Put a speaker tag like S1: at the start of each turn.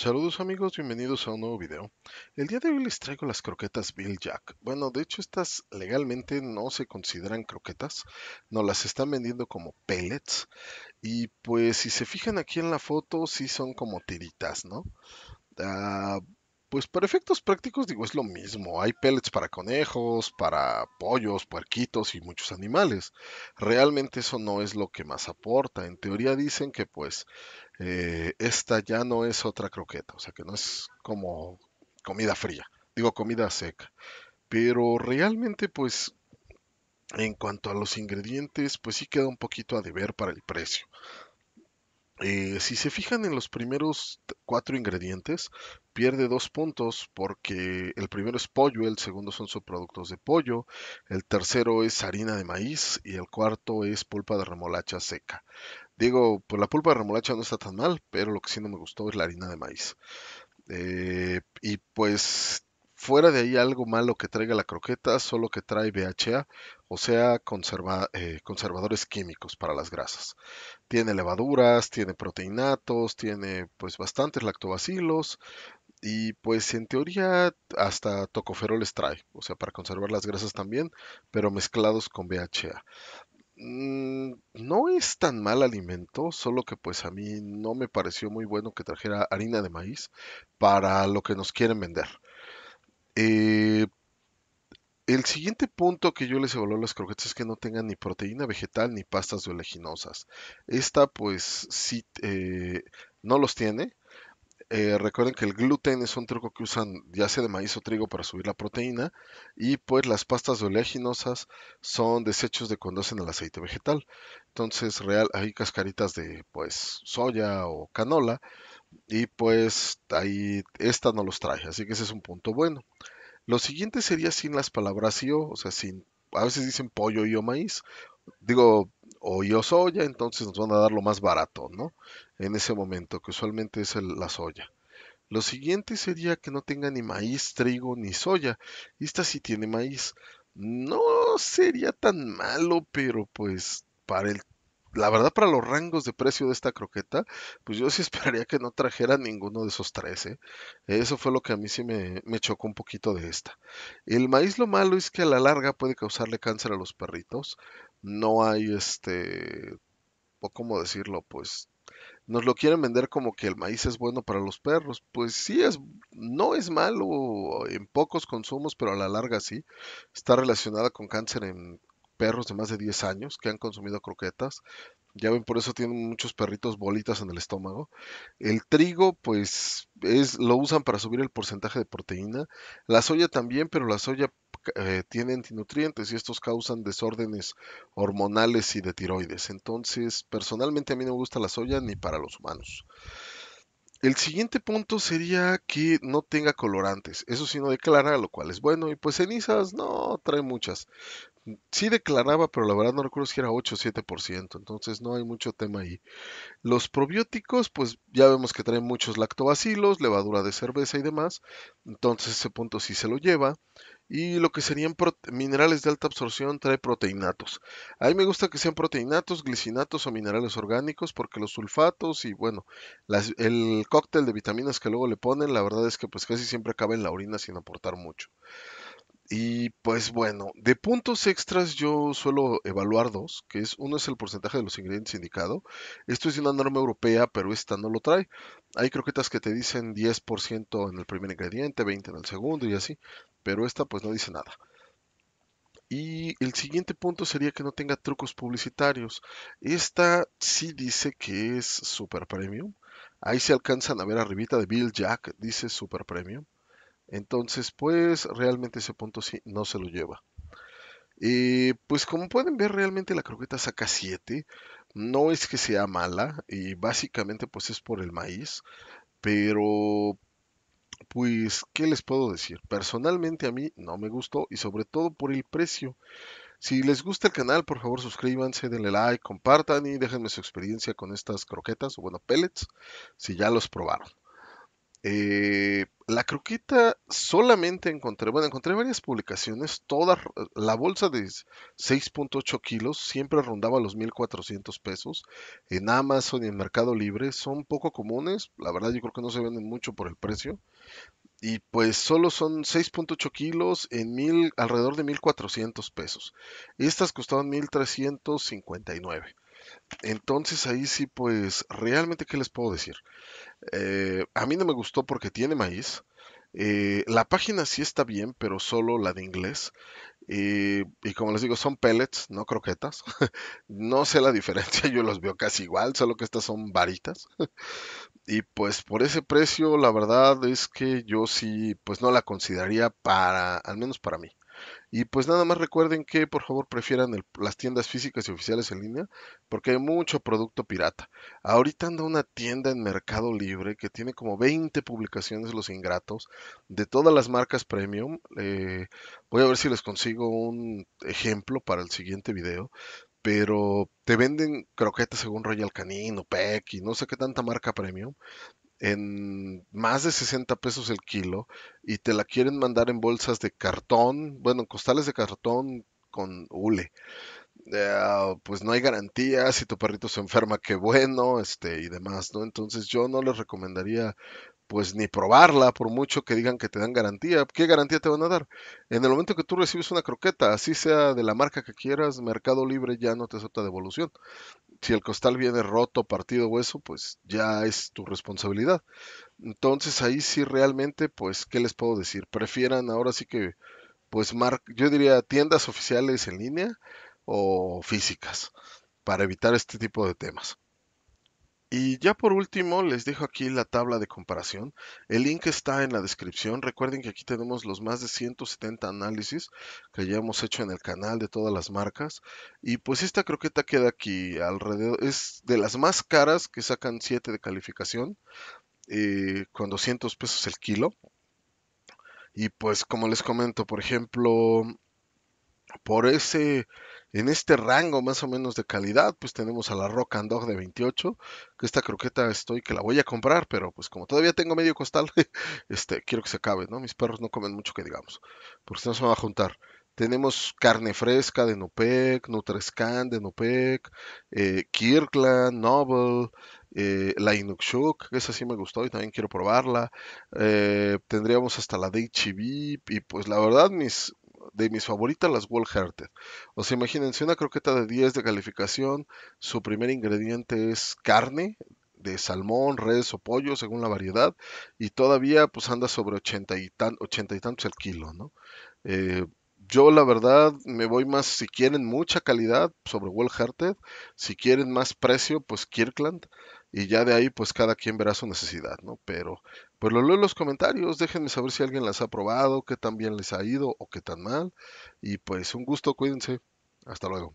S1: Saludos amigos, bienvenidos a un nuevo video. El día de hoy les traigo las croquetas Bill Jack. Bueno, de hecho estas legalmente no se consideran croquetas, no las están vendiendo como pellets. Y pues si se fijan aquí en la foto, sí son como tiritas, ¿no? Ah, pues para efectos prácticos, digo, es lo mismo. Hay pellets para conejos, para pollos, puerquitos y muchos animales. Realmente eso no es lo que más aporta. En teoría dicen que pues eh, esta ya no es otra croqueta, o sea que no es como comida fría, digo comida seca. Pero realmente pues en cuanto a los ingredientes, pues sí queda un poquito a deber para el precio. Eh, si se fijan en los primeros cuatro ingredientes, pierde dos puntos porque el primero es pollo, el segundo son subproductos de pollo, el tercero es harina de maíz y el cuarto es pulpa de remolacha seca. Digo, pues la pulpa de remolacha no está tan mal, pero lo que sí no me gustó es la harina de maíz. Eh, y pues Fuera de ahí algo malo que traiga la croqueta, solo que trae BHA, o sea, eh, conservadores químicos para las grasas. Tiene levaduras, tiene proteinatos, tiene pues bastantes lactobacilos y pues en teoría hasta les trae, o sea, para conservar las grasas también, pero mezclados con BHA mm, no es tan mal alimento, solo que pues a mí no me pareció muy bueno que trajera harina de maíz para lo que nos quieren vender. Eh, el siguiente punto que yo les evaluo a las croquetas es que no tengan ni proteína vegetal ni pastas oleaginosas. Esta pues sí eh, no los tiene. Eh, recuerden que el gluten es un truco que usan ya sea de maíz o trigo para subir la proteína y pues las pastas oleaginosas son desechos de cuando hacen el aceite vegetal. Entonces real hay cascaritas de pues soya o canola y pues ahí esta no los trae, así que ese es un punto bueno. Lo siguiente sería sin las palabras yo, o sea, sin, a veces dicen pollo y o maíz, digo, o yo soya, entonces nos van a dar lo más barato, ¿no? En ese momento, que usualmente es la soya. Lo siguiente sería que no tenga ni maíz, trigo ni soya. Esta sí tiene maíz. No sería tan malo, pero pues para el la verdad, para los rangos de precio de esta croqueta, pues yo sí esperaría que no trajera ninguno de esos tres. ¿eh? Eso fue lo que a mí sí me, chocó un poquito de esta. El maíz lo malo es que a la larga puede causarle cáncer a los perritos. No hay este, o cómo decirlo, pues nos lo quieren vender como que el maíz es bueno para los perros. Pues sí, es, no es malo en pocos consumos, pero a la larga sí. Está relacionada con cáncer en perros de más de 10 años que han consumido croquetas. Ya ven, por eso tienen muchos perritos bolitas en el estómago. El trigo, pues, es, lo usan para subir el porcentaje de proteína. La soya también, pero la soya eh, tiene antinutrientes y estos causan desórdenes hormonales y de tiroides. Entonces, personalmente a mí no me gusta la soya ni para los humanos. El siguiente punto sería que no tenga colorantes. Eso sí no declara, lo cual es bueno. Y pues cenizas no trae muchas. Sí declaraba, pero la verdad no recuerdo si era 8 o 7%. Entonces no hay mucho tema ahí. Los probióticos, pues ya vemos que traen muchos lactobacilos, levadura de cerveza y demás. Entonces ese punto sí se lo lleva. Y lo que serían minerales de alta absorción trae proteinatos. A mí me gusta que sean proteinatos, glicinatos o minerales orgánicos porque los sulfatos y bueno, el cóctel de vitaminas que luego le ponen, la verdad es que pues casi siempre acaba en la orina sin aportar mucho. Y pues bueno, de puntos extras yo suelo evaluar dos, que es uno es el porcentaje de los ingredientes indicado. Esto es una norma europea, pero esta no lo trae. Hay croquetas que te dicen 10% en el primer ingrediente, 20 en el segundo y así pero esta pues no dice nada. Y el siguiente punto sería que no tenga trucos publicitarios. Esta sí dice que es super premium. Ahí se alcanzan a ver arribita de Bill Jack, dice super premium. Entonces, pues realmente ese punto sí no se lo lleva. y eh, pues como pueden ver, realmente la croqueta saca 7. No es que sea mala y básicamente pues es por el maíz. Pero pues, ¿qué les puedo decir? Personalmente a mí no me gustó y sobre todo por el precio. Si les gusta el canal, por favor suscríbanse, denle like, compartan y déjenme su experiencia con estas croquetas o bueno, pellets, si ya los probaron. Eh, la croqueta solamente encontré, bueno, encontré varias publicaciones, Toda la bolsa de 6.8 kilos siempre rondaba los 1.400 pesos, en Amazon y en Mercado Libre son poco comunes, la verdad yo creo que no se venden mucho por el precio, y pues solo son 6.8 kilos en mil, alrededor de 1.400 pesos. Estas costaban 1.359. Entonces ahí sí, pues, realmente, ¿qué les puedo decir? Eh, a mí no me gustó porque tiene maíz. Eh, la página sí está bien, pero solo la de inglés. Y, eh, y, como les digo, son pellets, no croquetas. no sé la diferencia, yo los veo casi igual, solo que estas son varitas. y pues por ese precio, la verdad es que yo sí, pues no la consideraría para, al menos para mí. Y pues nada más recuerden que por favor prefieran las tiendas físicas y oficiales en línea porque hay mucho producto pirata. Ahorita anda una tienda en Mercado Libre que tiene como 20 publicaciones Los Ingratos de todas las marcas premium. Eh, voy a ver si les consigo un ejemplo para el siguiente video. Pero te venden croquetas según Royal Canin o Peck y no sé qué tanta marca premium en más de 60 pesos el kilo y te la quieren mandar en bolsas de cartón, bueno, en costales de cartón con hule. Ah, pues no hay garantía, si tu perrito se enferma, qué bueno, este y demás, ¿no? Entonces yo no les recomendaría pues ni probarla, por mucho que digan que te dan garantía. ¿Qué garantía te van a dar? En el momento que tú recibes una croqueta, así sea de la marca que quieras, Mercado Libre ya no te acepta devolución si el costal viene roto, partido o eso, pues ya es tu responsabilidad. Entonces ahí sí realmente, pues, ¿qué les puedo decir? Prefieran ahora sí que, pues, mar yo diría tiendas oficiales en línea o físicas para evitar este tipo de temas. Y ya por último, les dejo aquí la tabla de comparación. El link está en la descripción. Recuerden que aquí tenemos los más de 170 análisis que ya hemos hecho en el canal de todas las marcas. Y pues esta croqueta queda aquí alrededor. Es de las más caras que sacan 7 de calificación eh, con 200 pesos el kilo. Y pues como les comento, por ejemplo, por ese, en este rango más o menos de calidad, pues tenemos a la Rock and Dog de 28, que esta croqueta estoy que la voy a comprar, pero pues como todavía tengo medio costal, este, quiero que se acabe, ¿no? Mis perros no comen mucho que digamos, porque si no se va a juntar. Tenemos carne fresca de Nupec. Nutrescan de Nupec. Eh, Kirkland, Noble, eh, la Inukshuk, esa sí me gustó y también quiero probarla. Eh, tendríamos hasta la de y pues la verdad mis, de mis favoritas, las Wall Hearted. O sea, imagínense una croqueta de 10 de calificación, su primer ingrediente es carne de salmón, res o pollo, según la variedad, y todavía pues anda sobre 80 y, tan, y tantos el kilo, ¿no? Eh, yo la verdad me voy más, si quieren mucha calidad, sobre Well Hearted, si quieren más precio, pues Kirkland, y ya de ahí pues cada quien verá su necesidad, ¿no? Pero pues lo leo en los comentarios, déjenme saber si alguien las ha probado, qué tan bien les ha ido o qué tan mal. Y pues un gusto, cuídense. Hasta luego.